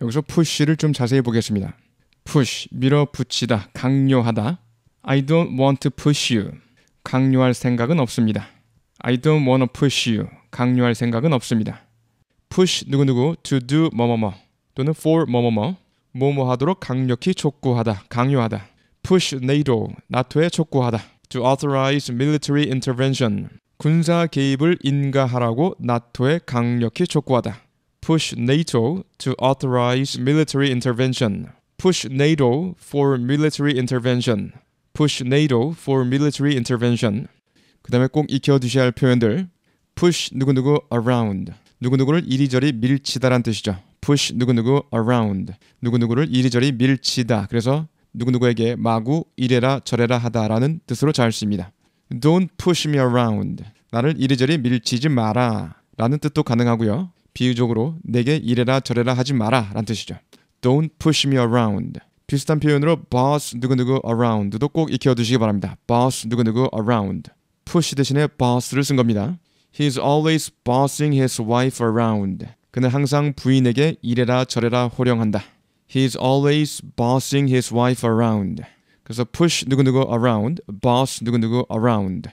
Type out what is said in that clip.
여기서 push를 좀 자세히 보겠습니다. push, 밀어붙이다, 강요하다. I don't want to push you. 강요할 생각은 없습니다. I don't want to push you. 강요할 생각은 없습니다. push 누구누구 to do 뭐뭐뭐 또는 for 뭐뭐뭐 뭐뭐 하도록 강력히 촉구하다, 강요하다. push NATO, 나토에 촉구하다. to authorize military intervention. 군사 개입을 인가하라고 나토에 강력히 촉구하다. push NATO to authorize military intervention. push NATO for military intervention. push NATO for military intervention. 그다음에 꼭 익혀 두셔야 할 표현들. push 누구누구 around. 누구누구를 이리저리 밀치다란 뜻이죠. push 누구누구 around. 누구누구를 이리저리 밀치다. 그래서 누구누구에게 마구 이래라 저래라 하다라는 뜻으로 잘 씁니다. Don't push me around. 나를 이리저리 밀치지 마라. 라는 뜻도 가능하고요. 비유적으로 내게 이래라 저래라 하지 마라 라는 뜻이죠. Don't push me around. 비슷한 표현으로 boss 누구누구 around도 꼭 익혀두시기 바랍니다. boss 누구누구 around. push 대신에 boss를 쓴 겁니다. He is always bossing his wife around. 그는 항상 부인에게 이래라 저래라 호령한다. He is always bossing his wife around. 그래서 push 누구누구 around, boss 누구누구 around.